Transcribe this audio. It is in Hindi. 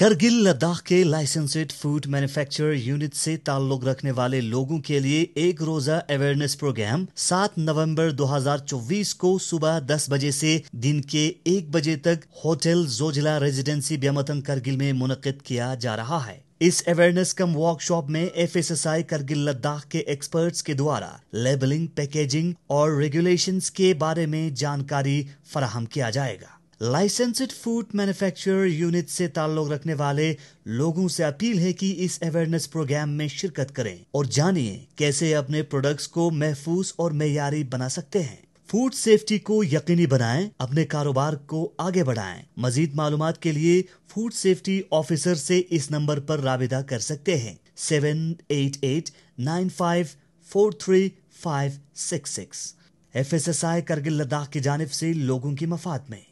करगिल लद्दाख के लाइसेंसेड फूड मैन्युफैक्चर यूनिट से ताल्लुक रखने वाले लोगों के लिए एक रोजा अवेयरनेस प्रोग्राम 7 नवंबर 2024 को सुबह 10 बजे से दिन के 1 बजे तक होटल जोजिला रेजिडेंसी ब्यामतन करगिल में मुनद किया जा रहा है इस अवेयरनेस कम वर्कशॉप में F S S I Kargil Ladakh के एक्सपर्ट्स के द्वारा लेबलिंग पैकेजिंग और रेगुलेशंस के बारे में जानकारी फराहम किया जाएगा लाइसेंसड फूड मैन्युफैक्चरर यूनिट से ताल्लुक रखने वाले लोगों से अपील है कि इस अवेयरनेस प्रोग्राम में शिरकत करें और जानिए कैसे अपने प्रोडक्ट्स को महफूज और मैारी बना सकते हैं फूड सेफ्टी को यकीनी बनाएं, अपने कारोबार को आगे बढ़ाएं। मजीद मालूम के लिए फूड सेफ्टी ऑफिसर से इस नंबर पर रबा कर सकते हैं seven eight eight nine five four three five six six F S S I Kargil Ladakh की जानब से लोगों की मफाद में